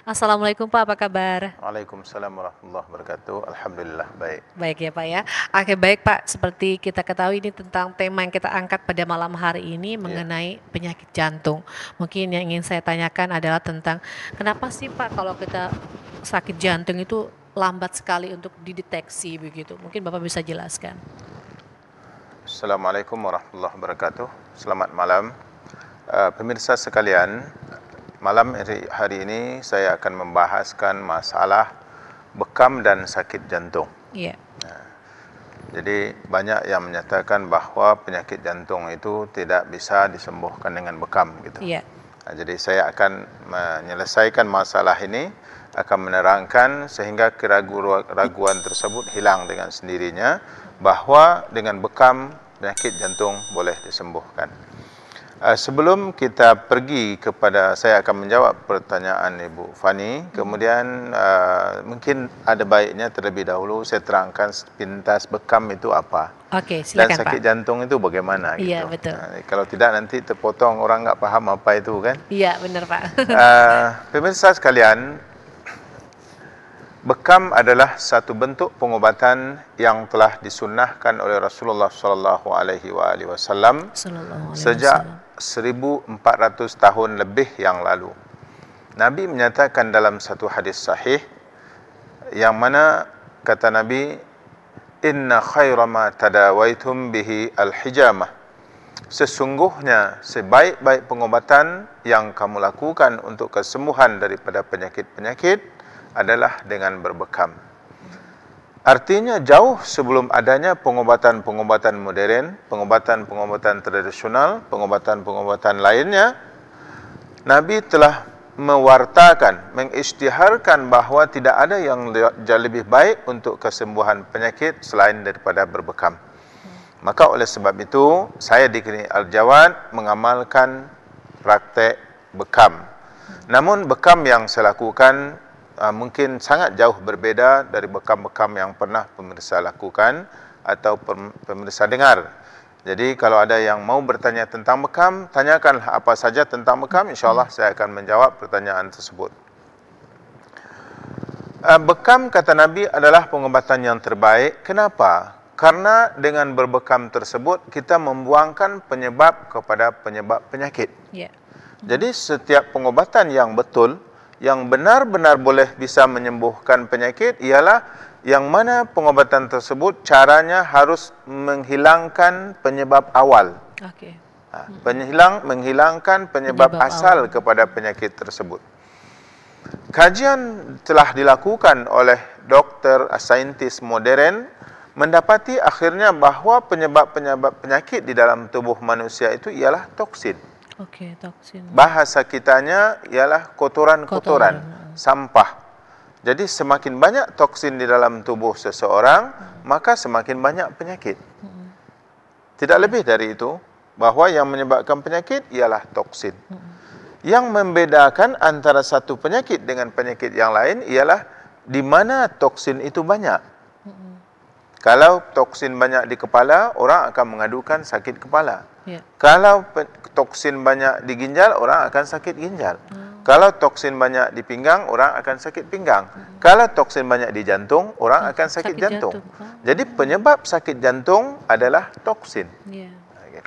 Assalamualaikum Pak, apa kabar? Waalaikumsalam warahmatullahi wabarakatuh. Alhamdulillah baik. Baik ya Pak ya. Oke baik Pak, seperti kita ketahui ini tentang tema yang kita angkat pada malam hari ini iya. mengenai penyakit jantung. Mungkin yang ingin saya tanyakan adalah tentang kenapa sih Pak kalau kita sakit jantung itu lambat sekali untuk dideteksi begitu. Mungkin Bapak bisa jelaskan. Assalamualaikum warahmatullahi wabarakatuh. Selamat malam. Uh, pemirsa sekalian, Malam hari ini saya akan membahaskan masalah bekam dan sakit jantung. Yeah. Iya. jadi banyak yang menyatakan bahwa penyakit jantung itu tidak bisa disembuhkan dengan bekam gitu. Yeah. Nah, jadi saya akan menyelesaikan masalah ini, akan menerangkan sehingga keraguan tersebut hilang dengan sendirinya bahwa dengan bekam penyakit jantung boleh disembuhkan. Eh, sebelum kita pergi kepada saya akan menjawab pertanyaan Ibu Fani. Hmm. Kemudian eh, mungkin ada baiknya terlebih dahulu saya terangkan pintas bekam itu apa. Okey, silakan Dan sakit Pak. jantung itu bagaimana gitu. Iya, betul. Nah, eh, kalau tidak nanti terpotong orang enggak faham apa itu kan? Iya, benar Pak. pemirsa sekalian, Bekam adalah satu bentuk pengobatan yang telah disunnahkan oleh Rasulullah sallallahu alaihi wasallam sejak 1400 tahun lebih yang lalu. Nabi menyatakan dalam satu hadis sahih yang mana kata Nabi inna khaira ma tadawaitum bihi al hijama Sesungguhnya sebaik-baik pengobatan yang kamu lakukan untuk kesembuhan daripada penyakit-penyakit adalah dengan berbekam. Artinya jauh sebelum adanya pengobatan-pengobatan modern, pengobatan-pengobatan tradisional, pengobatan-pengobatan lainnya, Nabi telah mewartakan, mengisytiharkan bahawa tidak ada yang lebih baik untuk kesembuhan penyakit selain daripada berbekam. Maka oleh sebab itu, saya di Kini Al-Jawad mengamalkan praktek bekam. Namun bekam yang saya lakukan uh, mungkin sangat jauh berbeza dari bekam-bekam yang pernah pemirsa lakukan atau pemirsa dengar. Jadi kalau ada yang mau bertanya tentang bekam, tanyakanlah apa saja tentang bekam, insyaallah saya akan menjawab pertanyaan tersebut. Ah, bekam kata Nabi adalah pengobatan yang terbaik. Kenapa? Karena dengan berbekam tersebut kita membuangkan penyebab kepada penyebab penyakit. Yeah. Jadi setiap pengobatan yang betul yang benar-benar boleh bisa menyembuhkan penyakit ialah yang mana pengobatan tersebut caranya harus menghilangkan penyebab awal. Okay. Hmm. Ha, Penyilang, menghilangkan penyebab, penyebab asal awal. kepada penyakit tersebut. Kajian telah dilakukan oleh doktor saintis modern mendapati akhirnya bahawa penyebab-penyebab penyakit di dalam tubuh manusia itu ialah toksin. Okay, toksin. Bahasa kitanya ialah kotoran-kotoran, ha. sampah. Jadi semakin banyak toksin di dalam tubuh seseorang, hmm. maka semakin banyak penyakit. Hmm. Tidak hmm. lebih dari itu, bahawa yang menyebabkan penyakit ialah toksin. Hmm. Yang membedakan antara satu penyakit dengan penyakit yang lain ialah di mana toksin itu banyak. Hmm. Kalau toksin banyak di kepala, orang akan mengadukan sakit kepala. Hmm. Yeah. Kalau toksin banyak di ginjal, orang akan sakit ginjal. Hmm. Kalau toksin banyak di pinggang, orang akan sakit pinggang. Hmm. Kalau toksin banyak di jantung, orang hmm. akan sakit, sakit jantung. jantung. Oh. Jadi penyebab sakit jantung adalah toksin. Yeah. Ya.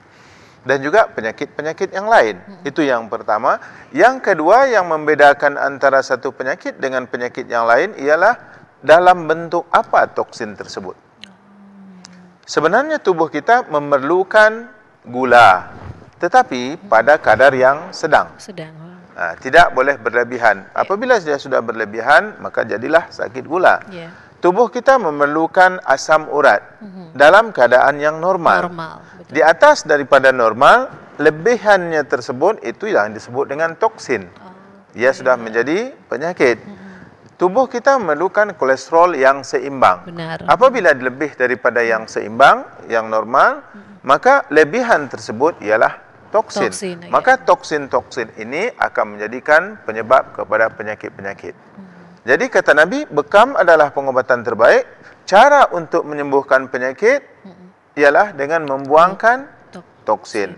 Dan juga penyakit-penyakit yang lain. Hmm. Itu yang pertama. Yang kedua yang membedakan antara satu penyakit dengan penyakit yang lain ialah dalam bentuk apa toksin tersebut. Hmm. Sebenarnya tubuh kita memerlukan gula tetapi pada kadar yang sedang sedang ha. ha, tidak boleh berlebihan apabila dia sudah berlebihan maka jadilah sakit gula yeah. tubuh kita memerlukan asam urat mm -hmm. dalam keadaan yang normal, normal di atas daripada normal lebihannya tersebut itu yang disebut dengan toksin oh, ah, ia sudah menjadi penyakit mm -hmm. Tubuh kita memerlukan kolesterol yang seimbang. Benar. Apabila lebih daripada yang seimbang, yang normal, mm -hmm maka lebihan tersebut ialah toksin. toksin ya. maka ya. toksin-toksin ini akan menjadikan penyebab kepada penyakit-penyakit. Hmm. Jadi kata Nabi, bekam adalah pengobatan terbaik. Cara untuk menyembuhkan penyakit hmm. ialah dengan membuangkan toksin. toksin.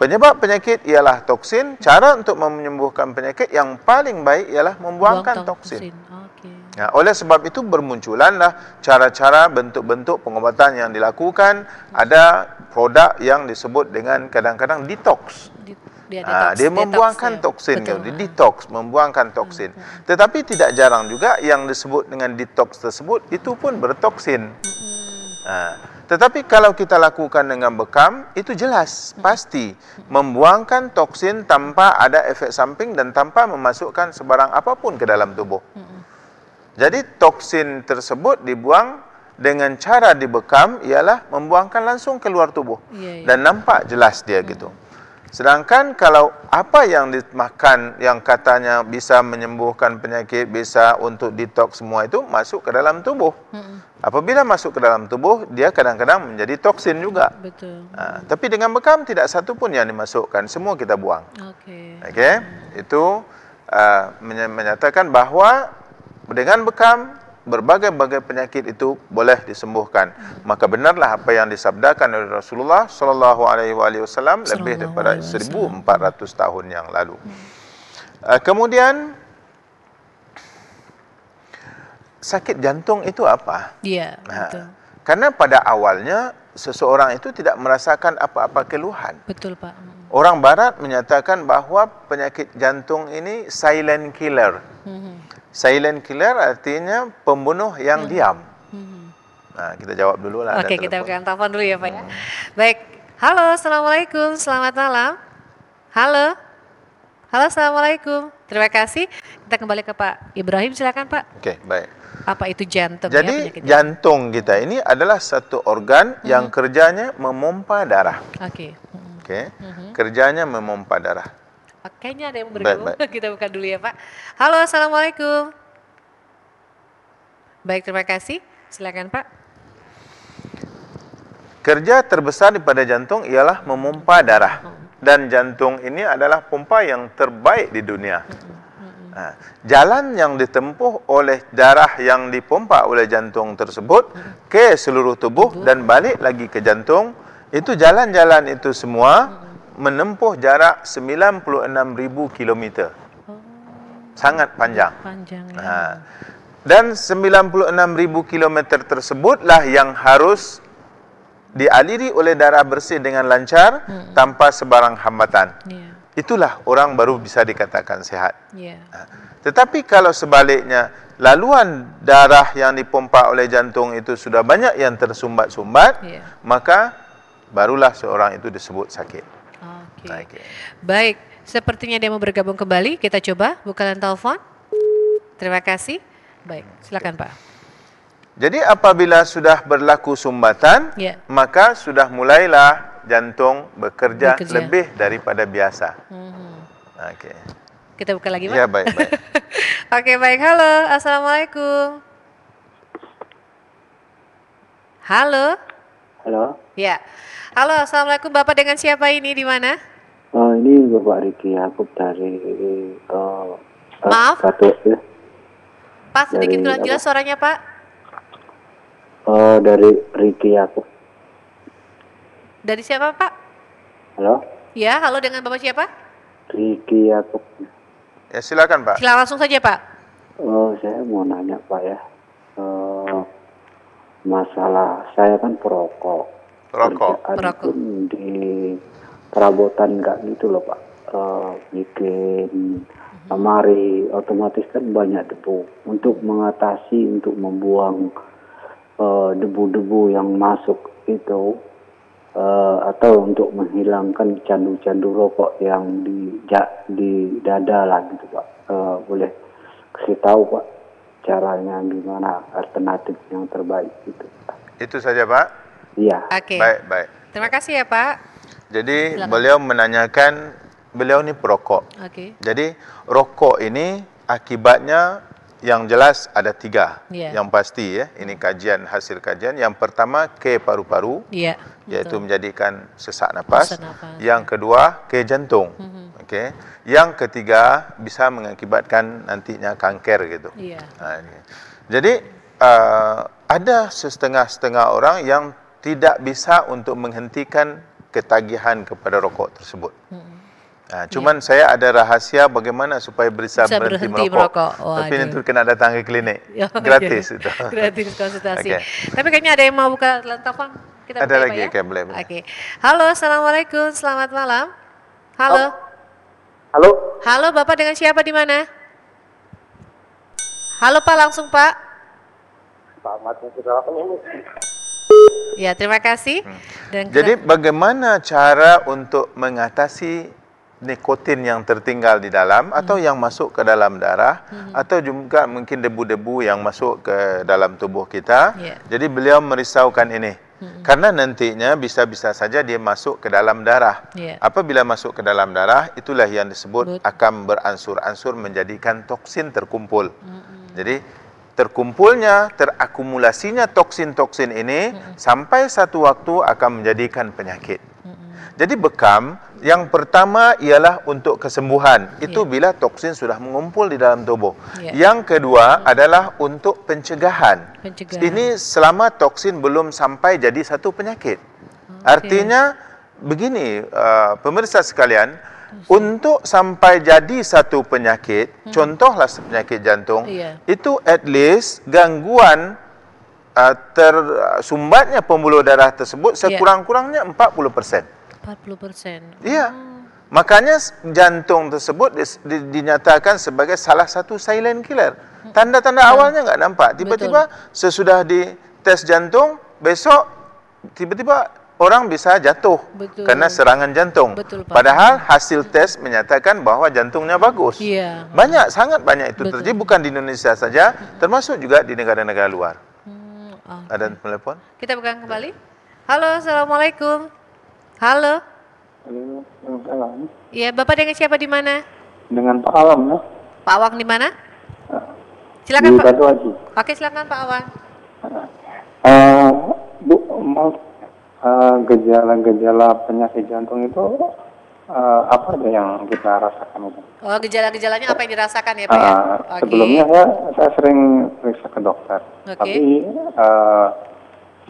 Penyebab penyakit ialah toksin. Cara untuk menyembuhkan penyakit yang paling baik ialah membuangkan Buang toksin. toksin. Okay. Ya, oleh sebab itu bermunculanlah cara-cara bentuk-bentuk pengobatan yang dilakukan. Hmm. Ada produk yang disebut dengan kadang-kadang detox. Dia, ah, detox, ha, dia detox membuangkan dia. Ya. toksin Betul. dia detox membuangkan toksin hmm, hmm. tetapi tidak jarang juga yang disebut dengan detox tersebut itu pun bertoksin hmm. ha, tetapi kalau kita lakukan dengan bekam itu jelas hmm. pasti membuangkan toksin tanpa ada efek samping dan tanpa memasukkan sebarang apapun ke dalam tubuh hmm. jadi toksin tersebut dibuang dengan cara dibekam ialah membuangkan langsung keluar tubuh yeah, yeah. dan nampak jelas dia hmm. gitu. Sedangkan kalau apa yang dimakan yang katanya bisa menyembuhkan penyakit, bisa untuk detox semua itu masuk ke dalam tubuh. Hmm. Apabila masuk ke dalam tubuh, dia kadang-kadang menjadi toksin juga. Betul. Uh, Tapi dengan bekam tidak satu pun yang dimasukkan, semua kita buang. Okey. Okey. Hmm. Itu uh, menyatakan bahawa dengan bekam berbagai-bagai penyakit itu boleh disembuhkan. Maka benarlah apa yang disabdakan oleh Rasulullah sallallahu alaihi wasallam lebih daripada 1400 tahun yang lalu. Eh, kemudian sakit jantung itu apa? Iya, nah, ha, Karena pada awalnya seseorang itu tidak merasakan apa-apa keluhan. Betul, Pak. Orang barat menyatakan bahawa penyakit jantung ini silent killer. Hmm. Silent killer artinya pembunuh yang hmm. diam. Hmm. Nah, kita jawab dulu lah. Oke, kita pegang telepon dulu ya Pak ya. hmm. Baik, halo, Assalamualaikum, selamat malam. Halo. Halo, Assalamualaikum. Terima kasih. Kita kembali ke Pak Ibrahim, silakan Pak. Oke, baik. Apa itu jantung? Ya, Jadi ya, jantung kita ini adalah satu organ hmm. yang kerjanya memompa darah. Oke. Hmm. Oke. Okay? Mm-hmm. Kerjanya memompa darah. Kayaknya ada yang bergabung. Kita buka dulu ya Pak. Halo, assalamualaikum. Baik, terima kasih. Silakan Pak. Kerja terbesar pada jantung ialah memompa darah. Mm-hmm. Dan jantung ini adalah pompa yang terbaik di dunia. Mm-hmm. Mm-hmm. Nah, jalan yang ditempuh oleh darah yang dipompa oleh jantung tersebut ke seluruh tubuh dan balik lagi ke jantung Itu jalan-jalan itu semua menempuh jarak 96,000 km. Oh. Sangat panjang. Panjang. Ya. Ha. Dan 96,000 km tersebutlah yang harus dialiri oleh darah bersih dengan lancar hmm. tanpa sebarang hambatan. Ya. Itulah orang baru bisa dikatakan sehat. Ya. Ha. Tetapi kalau sebaliknya, laluan darah yang dipompa oleh jantung itu sudah banyak yang tersumbat-sumbat, yeah. maka barulah seorang itu disebut sakit. Oke. Okay. Nah, okay. Baik, sepertinya dia mau bergabung kembali. Kita coba bukalan telepon. Terima kasih. Baik, silakan Pak. Jadi apabila sudah berlaku sumbatan, yeah. maka sudah mulailah jantung bekerja, bekerja. lebih daripada biasa. Hmm. Oke. Okay. Kita buka lagi, Pak. Ya, baik, baik. Oke, baik. Halo, Assalamualaikum. Halo. Halo. Ya. Halo, assalamualaikum Bapak dengan siapa ini di mana? Oh, ini Bapak Riki Yakub dari uh, Maaf. Satu, ya. Pak, sedikit kurang jelas suaranya Pak. Oh, dari Riki Yakub. Dari siapa Pak? Halo. Ya, halo dengan Bapak siapa? Riki Yakub. Ya silakan Pak. Silakan langsung saja Pak. Oh, saya mau nanya Pak ya masalah saya kan perokok. Perokok. Perokok. Di perabotan nggak gitu loh pak. Uh, bikin mhm. lemari otomatis kan banyak debu. Untuk mengatasi untuk membuang eh, debu-debu uh, yang masuk itu uh, atau untuk menghilangkan candu-candu rokok yang di ja, di dada lah gitu pak. Uh, boleh kasih tahu pak cara yang gimana alternatif yang terbaik itu. Itu saja Pak. Iya. Oke. Okay. Baik, baik. Terima kasih ya Pak. Jadi Silahkan. beliau menanyakan beliau ini perokok. Oke. Okay. Jadi rokok ini akibatnya yang jelas ada tiga yeah. yang pasti ya ini kajian hasil kajian yang pertama ke paru-paru yeah, iaitu betul. menjadikan sesak nafas. yang kedua ke jantung mm-hmm. okey yang ketiga bisa mengakibatkan nantinya kanker gitu yeah. Ha, nah, jadi uh, ada setengah-setengah orang yang tidak bisa untuk menghentikan ketagihan kepada rokok tersebut mm-hmm. Nah, iya. cuman ya. saya ada rahasia bagaimana supaya bisa, bisa berhenti, berhenti merokok. merokok. Oh, Tapi itu kena datang ke klinik. Iya, iya. Gratis itu. Gratis konsultasi. Okay. Tapi kayaknya ada yang mau buka telepon. Kita ada ya, lagi ya? boleh, Oke. Okay. Halo, Assalamualaikum. Selamat malam. Halo. Halo. Halo, Bapak dengan siapa di mana? Halo Pak, langsung Pak. Selamat Ya, terima kasih. Hmm. Dan Jadi bagaimana cara untuk mengatasi nikotin yang tertinggal di dalam hmm. atau yang masuk ke dalam darah hmm. atau juga mungkin debu-debu yang masuk ke dalam tubuh kita. Yeah. Jadi beliau merisaukan ini. Hmm. Karena nantinya bisa-bisa saja dia masuk ke dalam darah. Yeah. Apabila masuk ke dalam darah, itulah yang disebut But. akan beransur-ansur menjadikan toksin terkumpul. Hmm. Jadi terkumpulnya, terakumulasinya toksin-toksin ini hmm. sampai satu waktu akan menjadikan penyakit. Jadi bekam yang pertama ialah untuk kesembuhan. Ya. Itu yeah. bila toksin sudah mengumpul di dalam tubuh. Yeah. Yang kedua yeah. Hmm. adalah untuk pencegahan. pencegahan. Ini selama toksin belum sampai jadi satu penyakit. Okay. Artinya begini uh, pemirsa sekalian, okay. untuk sampai jadi satu penyakit, hmm. contohlah penyakit jantung, yeah. itu at least gangguan Uh, tersumbatnya uh, pembuluh darah tersebut ya. sekurang-kurangnya 40%. Yeah. 40%. Iya. Oh. Makanya jantung tersebut dinyatakan sebagai salah satu silent killer. Hmm. Tanda-tanda hmm. awalnya nggak nampak. Tiba-tiba sesudah di tes jantung, besok tiba-tiba orang bisa jatuh Betul. karena serangan jantung. Betul, Padahal hasil tes menyatakan bahwa jantungnya bagus. Iya. Banyak, sangat banyak itu Betul. terjadi bukan di Indonesia saja, hmm. termasuk juga di negara-negara luar. Hmm, okay. Ada telepon? Kita pegang kembali. Halo, assalamualaikum. Halo. Halo, salam. Iya, Bapak dengan siapa di mana? Dengan Pak Awang, ya. Pak Awang di mana? Ah. Silakan di Pak. Haji. Oke, silakan Pak Awang. Uh, bu, mau uh, gejala-gejala penyakit jantung itu uh, apa ada yang kita rasakan itu? Oh, gejala-gejalanya apa yang dirasakan ya Pak? Uh, ya? Okay. Sebelumnya saya, saya sering periksa ke dokter, okay. tapi uh,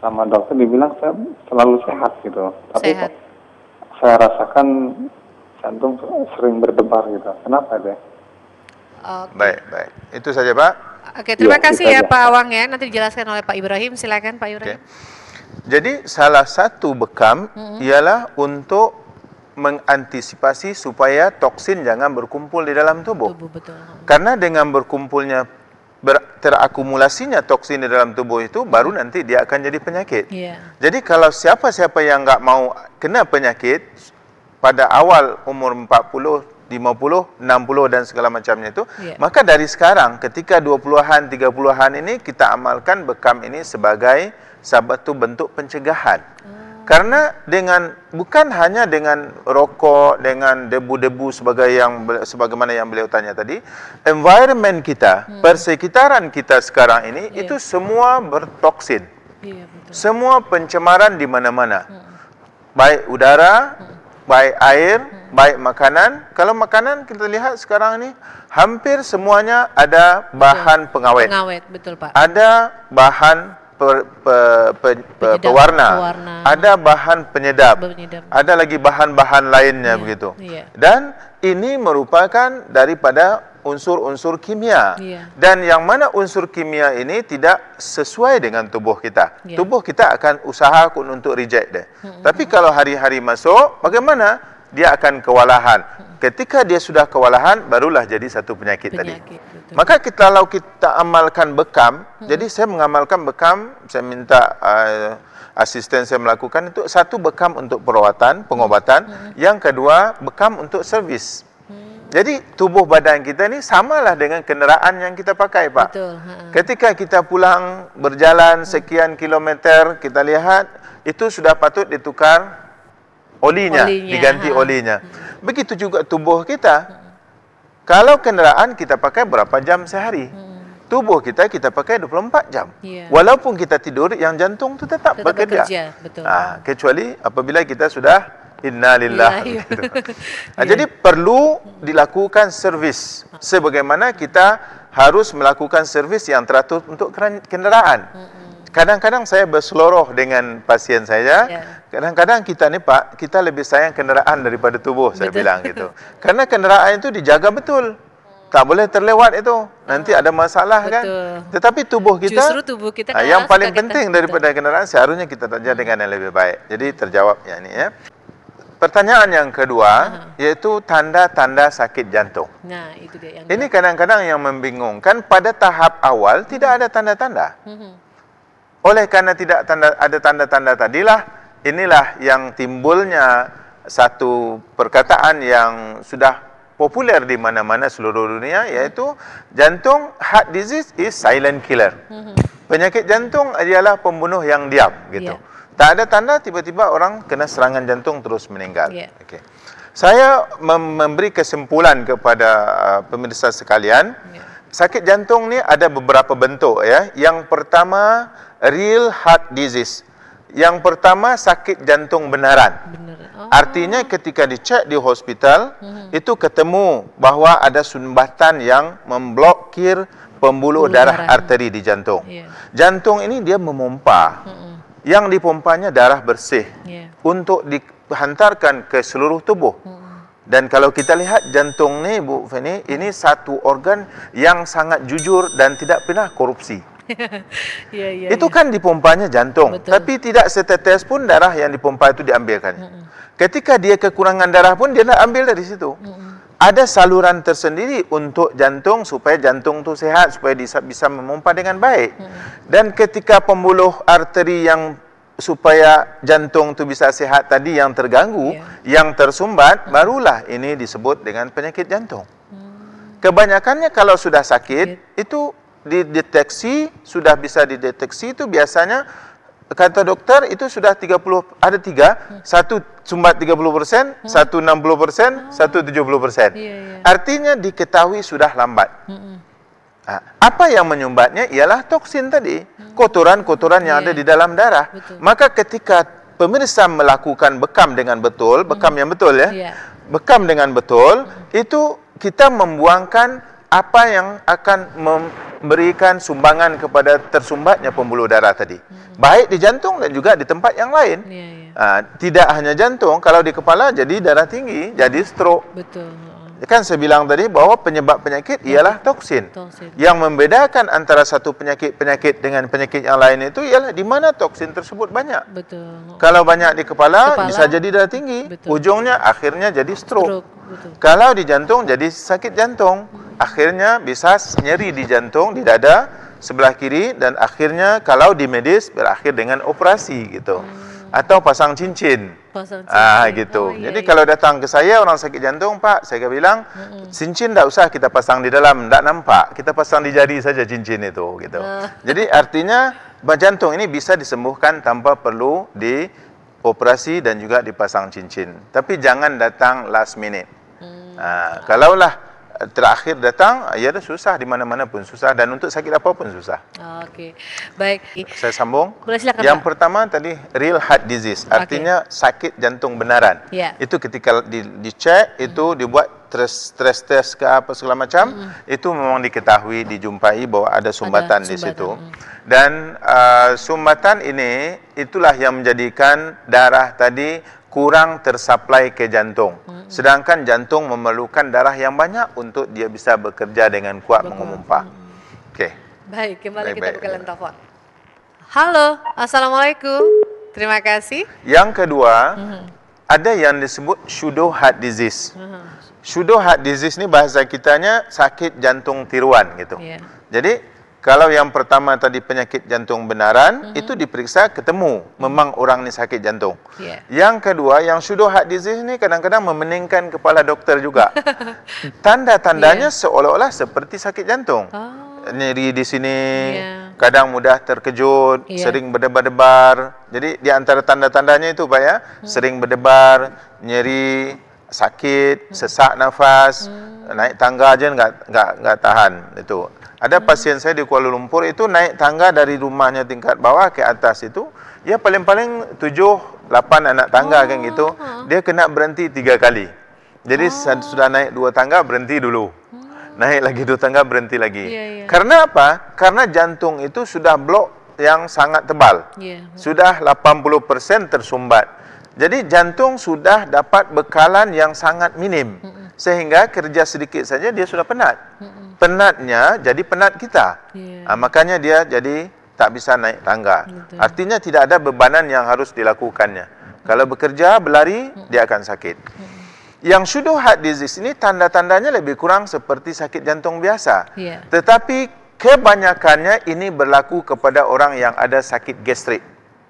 sama dokter dibilang saya selalu sehat gitu. Tapi sehat. saya rasakan jantung sering berdebar gitu. Kenapa deh? Okay. Baik, baik. Itu saja Pak. Oke, terima ya, kasih ya aja. Pak Awang ya. Nanti dijelaskan oleh Pak Ibrahim. Silakan Pak Ibrahim. Okay. Jadi salah satu bekam mm -hmm. ialah untuk mengantisipasi supaya toksin jangan berkumpul di dalam tubuh. tubuh betul. Karena dengan berkumpulnya terakumulasinya toksin di dalam tubuh itu baru nanti dia akan jadi penyakit. Yeah. Jadi kalau siapa-siapa yang enggak mau kena penyakit pada awal umur 40, 50, 60 dan segala macamnya itu, yeah. maka dari sekarang ketika 20-an, 30-an ini kita amalkan bekam ini sebagai sabatu bentuk pencegahan. Oh. Karena dengan bukan hanya dengan rokok, dengan debu-debu sebagai yang sebagaimana yang beliau tanya tadi, environment kita, hmm. persekitaran kita sekarang ini yeah. itu semua bertoksin. Yeah, ya, semua pencemaran di mana-mana. Hmm. Baik udara, hmm. baik air, hmm. baik makanan. Kalau makanan kita lihat sekarang ini hampir semuanya ada bahan betul. pengawet. Pengawet, betul Pak. Ada bahan per, per, per, per, pewarna. pewarna, ada bahan penyedap, penyedap. ada lagi bahan-bahan lainnya yeah. begitu. Yeah. Dan ini merupakan daripada unsur-unsur kimia. Yeah. Dan yang mana unsur kimia ini tidak sesuai dengan tubuh kita. Yeah. Tubuh kita akan usaha untuk reject deh. Mm -hmm. Tapi kalau hari-hari masuk, bagaimana? dia akan kewalahan. Hmm. Ketika dia sudah kewalahan, barulah jadi satu penyakit, penyakit tadi. Betul. Maka kalau kita amalkan bekam, hmm. jadi saya mengamalkan bekam, saya minta uh, asisten saya melakukan itu satu bekam untuk perawatan, pengobatan, hmm. hmm. yang kedua bekam untuk servis. Hmm. Jadi tubuh badan kita ini samalah dengan kenderaan yang kita pakai, Pak. Betul. Ha, ha. Ketika kita pulang berjalan sekian kilometer, kita lihat itu sudah patut ditukar olinya, olinya. diganti ha. olinya. Begitu juga tubuh kita. Kalau kenderaan kita pakai berapa jam sehari? Hmm. Tubuh kita kita pakai 24 jam. Yeah. Walaupun kita tidur, yang jantung itu tetap, tetap bekerja. bekerja. Betul. Ah, kecuali apabila kita sudah innalillah. Yeah, yeah. nah, yeah. Jadi perlu dilakukan servis. Ha. Sebagaimana kita harus melakukan servis yang teratur untuk kenderaan. Mm -hmm kadang-kadang saya berseloroh dengan pasien saya. Yeah. Kadang-kadang kita ni Pak, kita lebih sayang kenderaan daripada tubuh betul. saya bilang gitu. Karena kenderaan itu dijaga betul. Tak boleh terlewat itu. Nanti ah. ada masalah kan. betul. kan. Tetapi tubuh kita tubuh kita kan ah, yang paling penting kita, daripada kenderaan seharusnya kita tanya hmm. dengan yang lebih baik. Jadi terjawab yang ini ya. Pertanyaan yang kedua uh-huh. Ah. yaitu tanda-tanda sakit jantung. Nah, itu dia yang Ini kadang-kadang yang membingungkan pada tahap awal tidak ada tanda-tanda. Uh-huh. Oleh karena tidak tanda, ada tanda-tanda tadilah, inilah yang timbulnya satu perkataan yang sudah popular di mana-mana seluruh dunia yaitu jantung heart disease is silent killer. Mm-hmm. Penyakit jantung ialah pembunuh yang diam gitu. Yeah. Tak ada tanda tiba-tiba orang kena serangan jantung terus meninggal. Yeah. Okey. Saya memberi kesimpulan kepada uh, pemirsa sekalian. Yeah. Sakit jantung ni ada beberapa bentuk ya. Yang pertama real heart disease. Yang pertama sakit jantung benaran. Oh. Artinya ketika dicek di hospital hmm. itu ketemu bahwa ada sumbatan yang memblokir pembuluh darah, darah arteri di jantung. Yeah. Jantung ini dia memompa. Hmm. Yang dipompanya darah bersih yeah. untuk dihantarkan ke seluruh tubuh. Hmm. Dan kalau kita lihat jantung ni Bu Feni, ini satu organ yang sangat jujur dan tidak pernah korupsi. ya, ya, itu ya. kan dipompanya jantung. Betul. Tapi tidak setetes pun darah yang dipompa itu diambilkan. Mm-hmm. Ketika dia kekurangan darah pun dia nak ambil dari situ. Mm-hmm. Ada saluran tersendiri untuk jantung supaya jantung itu sehat supaya bisa bisa memompa dengan baik. Mm-hmm. Dan ketika pembuluh arteri yang supaya jantung itu bisa sehat tadi yang terganggu, yeah. yang tersumbat mm-hmm. barulah ini disebut dengan penyakit jantung. Mm-hmm. Kebanyakannya kalau sudah sakit, sakit. itu dideteksi, sudah bisa dideteksi itu biasanya kata dokter itu sudah 30 ada tiga hmm. satu sumbat 30 persen hmm. satu 60 persen hmm. satu 70 persen yeah, yeah. artinya diketahui sudah lambat hmm. nah, apa yang menyumbatnya ialah toksin tadi hmm. kotoran-kotoran yang yeah. ada iya. di dalam darah betul. maka ketika pemirsa melakukan bekam dengan betul bekam hmm. yang betul ya yeah. bekam dengan betul itu kita membuangkan apa yang akan memberikan sumbangan kepada tersumbatnya pembuluh darah tadi. Hmm. Baik di jantung dan juga di tempat yang lain. Ya, ya. Uh, tidak hanya jantung, kalau di kepala jadi darah tinggi, jadi stroke. Betul. Ya kan saya bilang tadi bahawa penyebab penyakit ialah toksin. toksin. Yang membedakan antara satu penyakit-penyakit dengan penyakit yang lain itu ialah di mana toksin tersebut banyak. Betul. Kalau banyak di kepala, kepala bisa jadi darah tinggi. Betul. Ujungnya akhirnya jadi stroke. stroke. Kalau di jantung jadi sakit jantung. Akhirnya bisa nyeri di jantung, di dada sebelah kiri dan akhirnya kalau di medis berakhir dengan operasi gitu. Hmm. Atau pasang cincin apa ah gitu oh, jadi iya, kalau datang ke saya orang sakit jantung pak saya akan bilang Mm-mm. cincin tak usah kita pasang di dalam tak nampak kita pasang di jari saja cincin itu gitu uh. jadi artinya jantung ini bisa disembuhkan tanpa perlu di operasi dan juga dipasang cincin tapi jangan datang last minute mm. ah, kalaulah terakhir datang ia ya ada susah di mana-mana pun susah dan untuk sakit apa pun susah. Oh, Okey. Baik. Saya sambung. Boleh silakan. Yang tak? pertama tadi real heart disease artinya okay. sakit jantung benaran. Yeah. Itu ketika di dicek itu hmm. dibuat stress test ke apa segala macam hmm. itu memang diketahui dijumpai bahawa ada sumbatan, ada sumbatan. di situ. Hmm. Dan uh, sumbatan ini itulah yang menjadikan darah tadi kurang tersuplai ke jantung. Hmm. Sedangkan jantung memerlukan darah yang banyak untuk dia bisa bekerja dengan kuat Betul. mengompa. Hmm. Oke. Okay. Baik, kembali baik, kita baik, buka ya. telepon. Halo, Assalamualaikum. Terima kasih. Yang kedua, hmm. ada yang disebut pseudo heart disease. Hmm. Pseudo heart disease ini bahasa kitanya sakit jantung tiruan gitu. Yeah. Jadi kalau yang pertama tadi penyakit jantung benaran mm-hmm. itu diperiksa ketemu memang mm-hmm. orang ni sakit jantung. Yeah. Yang kedua yang sudah heart disease ni kadang-kadang memeningkan kepala doktor juga. Tanda-tandanya yeah. seolah-olah seperti sakit jantung. Oh. Nyeri di sini yeah. kadang mudah terkejut, yeah. sering berdebar-debar. Jadi di antara tanda-tandanya itu Pak ya, mm-hmm. sering berdebar, nyeri, sakit, hmm. sesak nafas. Mm-hmm naik tangga aja enggak enggak enggak tahan itu ada pasien saya di Kuala Lumpur itu naik tangga dari rumahnya tingkat bawah ke atas itu, ya paling-paling tujuh, lapan anak tangga kan oh. kan gitu. Ha. Dia kena berhenti tiga kali. Jadi oh. sudah naik dua tangga berhenti dulu. Oh. Naik lagi dua tangga berhenti lagi. Yeah, yeah. Karena apa? Karena jantung itu sudah blok yang sangat tebal. Yeah. Ya, sudah 80% tersumbat. Yeah. Jadi jantung sudah dapat bekalan yang sangat minim sehingga kerja sedikit saja dia sudah penat. Penatnya jadi penat kita. Yeah. Ha, makanya dia jadi tak bisa naik tangga. Betul. Artinya tidak ada bebanan yang harus dilakukannya. Kalau bekerja berlari dia akan sakit. Yang sudah heart disease ini tanda-tandanya lebih kurang seperti sakit jantung biasa. Yeah. Tetapi kebanyakannya ini berlaku kepada orang yang ada sakit gastrik.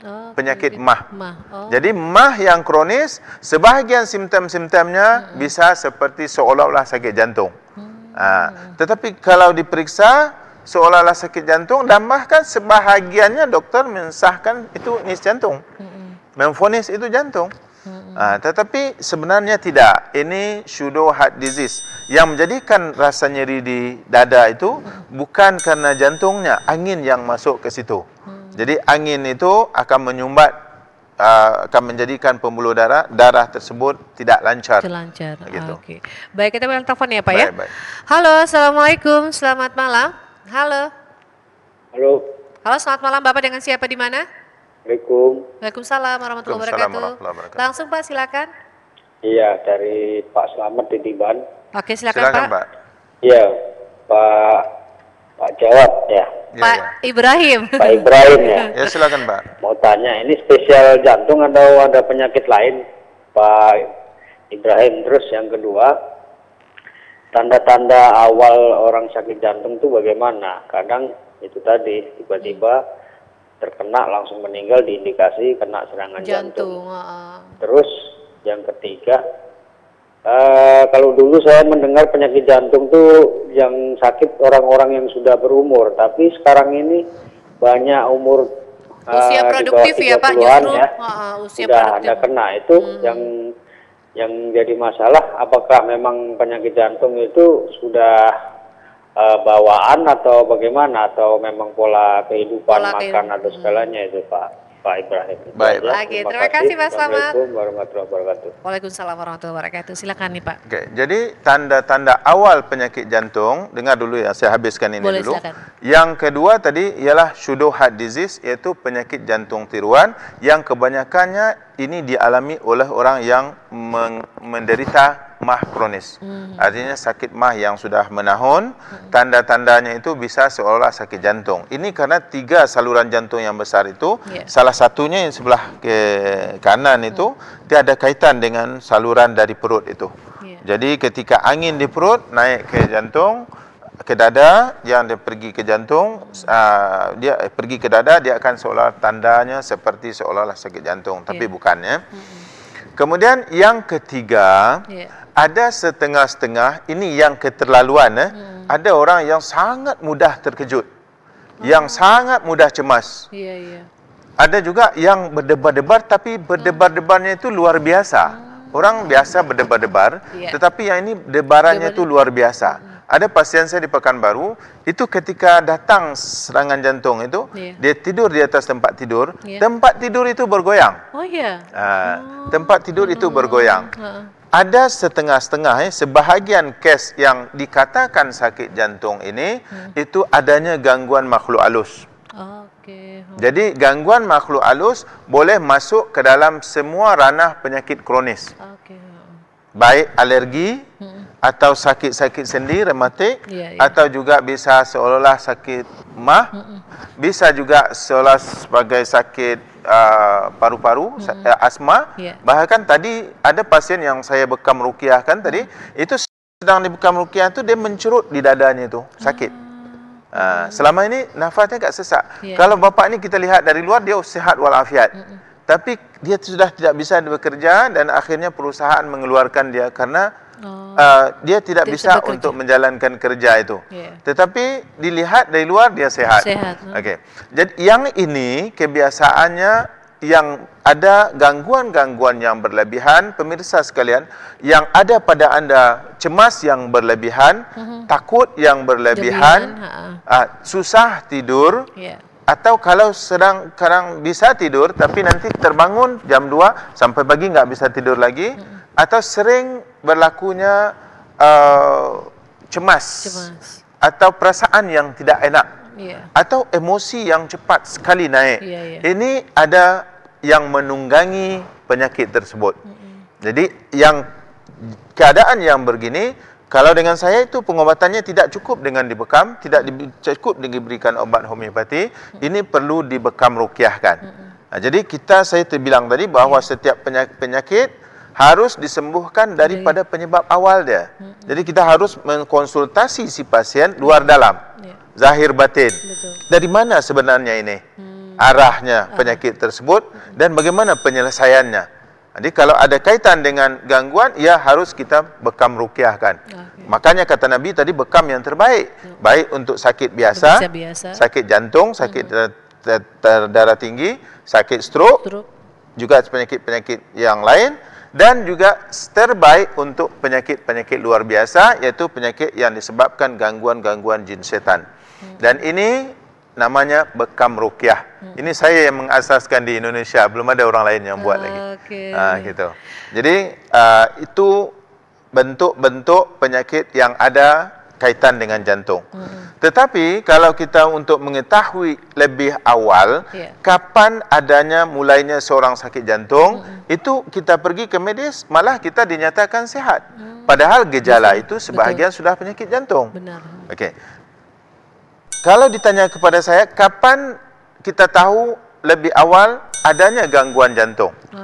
Oh, penyakit mah. mah. Oh. Jadi mah yang kronis, sebahagian simptom-simptomnya hmm. bisa seperti seolah-olah sakit jantung. Hmm. Ha. Tetapi kalau diperiksa, seolah-olah sakit jantung, dan bahkan sebahagiannya dokter mensahkan itu nis jantung. Hmm. Memfonis itu jantung. Hmm. Ha. Tetapi sebenarnya tidak. Ini pseudo heart disease. Yang menjadikan rasa nyeri di dada itu, bukan karena jantungnya, angin yang masuk ke situ. Hmm. Jadi angin itu akan menyumbat uh, akan menjadikan pembuluh darah darah tersebut tidak lancar. Tidak lancar. Nah, gitu. Oke. Okay. Baik, kita bilang telepon ya, Pak ya? baik, ya. Baik. Halo, Assalamualaikum. Selamat malam. Halo. Halo. Halo, selamat malam Bapak dengan siapa di mana? Waalaikumsalam. Waalaikumsalam warahmatullahi wabarakatuh. Langsung Pak silakan. Iya, dari Pak Slamet di Diban. Oke, silakan, silakan Pak. Iya, Pak Pak Jawab ya. ya Pak ya. Ibrahim. Pak Ibrahim ya. Ya silakan Pak. Mau tanya ini spesial jantung atau ada penyakit lain Pak Ibrahim? Terus yang kedua tanda-tanda awal orang sakit jantung itu bagaimana? Kadang itu tadi tiba-tiba terkena langsung meninggal diindikasi kena serangan jantung. jantung. Terus yang ketiga Uh, kalau dulu saya mendengar penyakit jantung tuh yang sakit orang-orang yang sudah berumur, tapi sekarang ini banyak umur uh, usia produktif ya Pak justru ya, usia sudah produktif. ada kena itu hmm. yang yang jadi masalah apakah memang penyakit jantung itu sudah uh, bawaan atau bagaimana atau memang pola kehidupan pola makan atau segalanya hmm. itu Pak. Pak Ibrahim. Baik. Oke, terima, terima kasih Pak Selamat. Assalamualaikum warahmatullahi wabarakatuh. Waalaikumsalam warahmatullahi wabarakatuh. Silakan nih Pak. Oke, jadi tanda-tanda awal penyakit jantung, dengar dulu ya, saya habiskan ini Boleh, dulu. Silakan. Yang kedua tadi ialah pseudo heart disease, iaitu penyakit jantung tiruan yang kebanyakannya ini dialami oleh orang yang menderita mah kronis. Hmm. Artinya sakit mah yang sudah menahun, hmm. tanda-tandanya itu bisa seolah sakit jantung. Ini karena tiga saluran jantung yang besar itu, yeah. salah satunya yang sebelah ke kanan hmm. itu hmm. tiada kaitan dengan saluran dari perut itu. Yeah. Jadi ketika angin di perut naik ke jantung ke dada yang dia pergi ke jantung uh, dia pergi ke dada dia akan seolah tandanya seperti seolah-olah sakit jantung tapi yeah. bukannya mm-hmm. kemudian yang ketiga yeah ada setengah-setengah ini yang keterlaluan eh. Hmm. Ada orang yang sangat mudah terkejut. Oh. Yang ah. sangat mudah cemas. yeah, Yeah. Ada juga yang berdebar-debar tapi hmm. berdebar-debarnya itu luar biasa. Hmm. Orang biasa berdebar-debar ya. tetapi yang ini debarannya itu luar biasa. Hmm. Ada pasien saya di Pekanbaru, itu ketika datang serangan jantung itu, ya. dia tidur di atas tempat tidur, ya. tempat tidur itu bergoyang. Oh iya. Ah, oh. Tempat tidur itu bergoyang. Ha ada setengah-setengah eh, sebahagian kes yang dikatakan sakit jantung ini hmm. itu adanya gangguan makhluk alus. Hmm. Jadi gangguan makhluk alus boleh masuk ke dalam semua ranah penyakit kronis. Okay. Hmm. Baik alergi hmm. atau sakit-sakit sendi, rematik yeah, yeah. atau juga bisa seolah-olah sakit mah, hmm. hmm. bisa juga seolah sebagai sakit Ah, paru-paru, uh, hmm. Eh, asma. Yeah. Bahkan tadi ada pasien yang saya bekam rukiah kan tadi, hmm. itu sedang dibekam rukiah tu dia mencurut di dadanya tu, sakit. Hmm. Uh, selama ini nafasnya agak sesak. Yeah. Kalau bapak ni kita lihat dari luar dia sehat walafiat. Mm -mm. Tapi dia sudah tidak bisa bekerja dan akhirnya perusahaan mengeluarkan dia karena oh. uh, dia tidak bisa bekerja. untuk menjalankan kerja itu. Yeah. Tetapi dilihat dari luar dia sehat. sehat no? Okey. Jadi yang ini kebiasaannya yang ada gangguan-gangguan yang berlebihan, pemirsa sekalian, yang ada pada anda cemas yang berlebihan, uh-huh. takut yang berlebihan, uh, susah tidur, yeah. atau kalau sedang sekarang bisa tidur, tapi nanti terbangun jam 2 sampai pagi nggak bisa tidur lagi, uh-huh. atau sering berlakunya uh, cemas, cemas atau perasaan yang tidak enak yeah. atau emosi yang cepat sekali naik. Yeah, yeah. Ini ada yang menunggangi penyakit tersebut. Mm-hmm. Jadi yang keadaan yang begini kalau dengan saya itu pengobatannya tidak cukup dengan dibekam, tidak di, cukup diberikan obat homeopati, mm-hmm. ini perlu dibekam rukiahkan. Mm-hmm. jadi kita saya terbilang tadi bahawa yeah. setiap penyakit, penyakit harus disembuhkan daripada penyebab awal dia. Jadi kita harus mengkonsultasi si pasien mm. luar dalam, ya. zahir batin. Dari mana sebenarnya ini mm. arahnya ah. penyakit tersebut dan bagaimana penyelesaiannya. Jadi kalau ada kaitan dengan gangguan, ia harus kita bekam rukiahkan. Okay. Makanya kata Nabi tadi bekam yang terbaik, hmm. baik untuk sakit biasa, biasa, sakit jantung, sakit hmm. darah tinggi, sakit stroke, stroke. juga penyakit-penyakit yang lain. Hmm dan juga standby untuk penyakit-penyakit luar biasa yaitu penyakit yang disebabkan gangguan-gangguan jin setan. Hmm. Dan ini namanya bekam rukyah. Hmm. Ini saya yang mengasaskan di Indonesia, belum ada orang lain yang buat lagi. Okay. Ha, ah, gitu. Jadi uh, itu bentuk-bentuk penyakit yang ada berkaitan dengan jantung. Hmm. Tetapi kalau kita untuk mengetahui lebih awal yeah. kapan adanya mulainya seorang sakit jantung, hmm. itu kita pergi ke medis malah kita dinyatakan sehat. Hmm. Padahal gejala Betul. itu sebahagian Betul. sudah penyakit jantung. Benar. Okey. Kalau ditanya kepada saya kapan kita tahu lebih awal adanya gangguan jantung? Hmm.